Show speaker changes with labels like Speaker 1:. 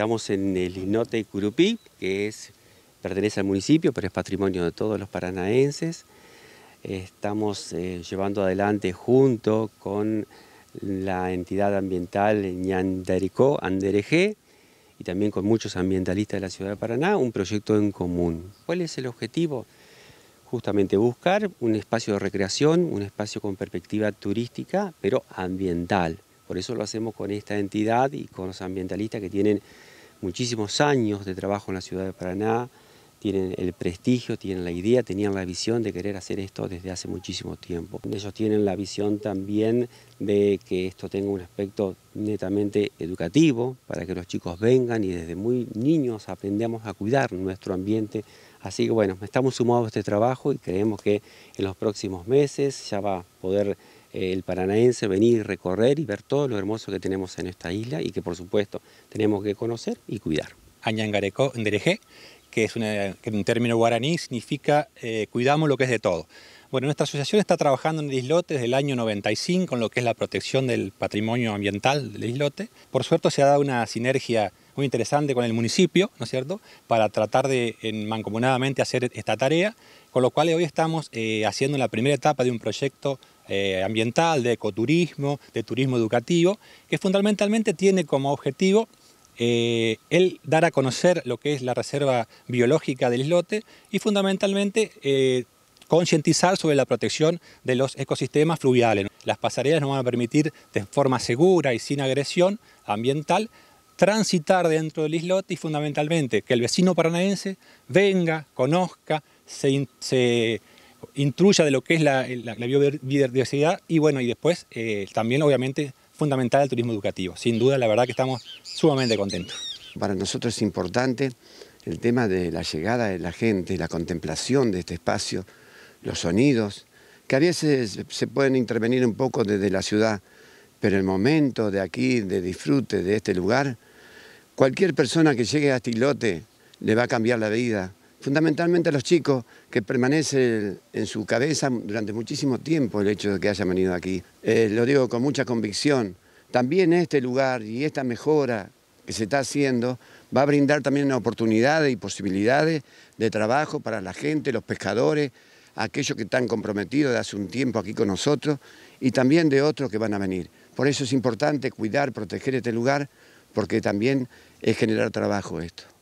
Speaker 1: Estamos en el Inote Curupí, que es, pertenece al municipio, pero es patrimonio de todos los paranaenses. Estamos eh, llevando adelante junto con la entidad ambiental Ñandericó, Andereje y también con muchos ambientalistas de la ciudad de Paraná, un proyecto en común. ¿Cuál es el objetivo? Justamente buscar un espacio de recreación, un espacio con perspectiva turística, pero ambiental. Por eso lo hacemos con esta entidad y con los ambientalistas que tienen muchísimos años de trabajo en la ciudad de Paraná, tienen el prestigio, tienen la idea, tenían la visión de querer hacer esto desde hace muchísimo tiempo. Ellos tienen la visión también de que esto tenga un aspecto netamente educativo, para que los chicos vengan y desde muy niños aprendamos a cuidar nuestro ambiente. Así que bueno, estamos sumados a este trabajo y creemos que en los próximos meses ya va a poder el paranaense venir, recorrer y ver todo lo hermoso que tenemos en esta isla y que por supuesto tenemos que conocer y cuidar. Añangareco Ndereje, que es un término guaraní, significa
Speaker 2: eh, cuidamos lo que es de todo. Bueno, nuestra asociación está trabajando en el islote desde el año 95 con lo que es la protección del patrimonio ambiental del islote. Por suerte se ha dado una sinergia muy interesante con el municipio, ¿no es cierto?, para tratar de mancomunadamente hacer esta tarea, con lo cual hoy estamos eh, haciendo la primera etapa de un proyecto eh, ambiental, de ecoturismo, de turismo educativo, que fundamentalmente tiene como objetivo eh, el dar a conocer lo que es la reserva biológica del islote y fundamentalmente eh, concientizar sobre la protección de los ecosistemas fluviales. Las pasarelas nos van a permitir de forma segura y sin agresión ambiental transitar dentro del islote y fundamentalmente que el vecino paranaense venga, conozca, se intruya de lo que es la, biodiversidad y bueno, y después eh, también obviamente fundamental el turismo educativo. Sin duda, la verdad que estamos sumamente contentos.
Speaker 3: Para nosotros es importante el tema de la llegada de la gente, la contemplación de este espacio, los sonidos, que a veces se pueden intervenir un poco desde la ciudad, pero el momento de aquí, de disfrute de este lugar, cualquier persona que llegue a Tilote este le va a cambiar la vida, fundamentalmente a los chicos, que permanece en su cabeza durante muchísimo tiempo el hecho de que hayan venido aquí. Eh, lo digo con mucha convicción. También este lugar y esta mejora que se está haciendo va a brindar también oportunidades y posibilidades de trabajo para la gente, los pescadores, aquellos que están comprometidos de hace un tiempo aquí con nosotros y también de otros que van a venir. Por eso es importante cuidar, proteger este lugar, porque también es generar trabajo esto.